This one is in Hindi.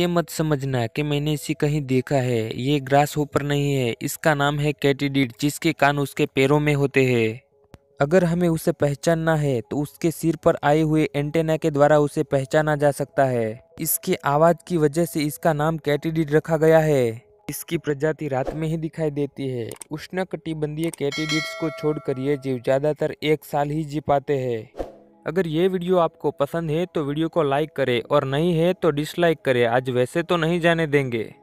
ये मत समझना कि मैंने इसे कहीं देखा है ये ग्रास होपर नहीं है इसका नाम है कैटिडिड जिसके कान उसके पैरों में होते हैं अगर हमें उसे पहचानना है तो उसके सिर पर आए हुए एंटेना के द्वारा उसे पहचाना जा सकता है इसके आवाज की वजह से इसका नाम कैटिडिड रखा गया है इसकी प्रजाति रात में ही दिखाई देती है कटिबंधीय कैटिडिड्स को छोड़कर ये जीव ज़्यादातर एक साल ही जी पाते हैं अगर ये वीडियो आपको पसंद है तो वीडियो को लाइक करें और नहीं है तो डिसलाइक करें आज वैसे तो नहीं जाने देंगे